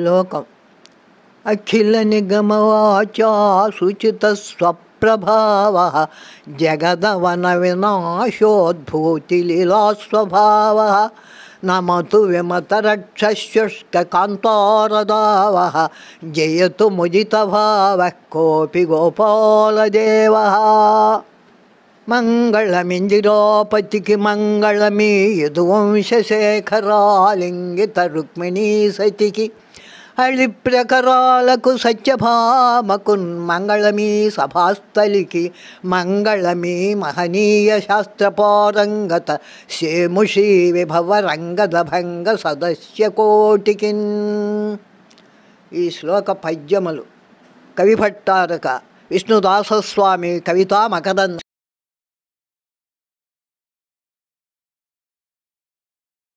लोक अखिल निगम वाचा स्वप्रभाव जगदवन विनाशोद्भूति लीलास्वभाव नम तो विमतरक्षकांतारदाव जयत मुदित भाव कॉपी गोपाल देव मंगलमिंदिरापति की मंगलमी यदुवंशेखरालिंगित रुक्मिणी सति की ప్రకరాలకు సత్యభామకు మంగళమీ సభాస్థలికి మంగళమీ మహనీయ పారంగత శేముషీ విభవ రంగదభంగ సదస్యకోటికిన్ ఈ శ్లోక పద్యములు కవిభట్టారక విష్ణుదాసస్వామి కవితా మకరంద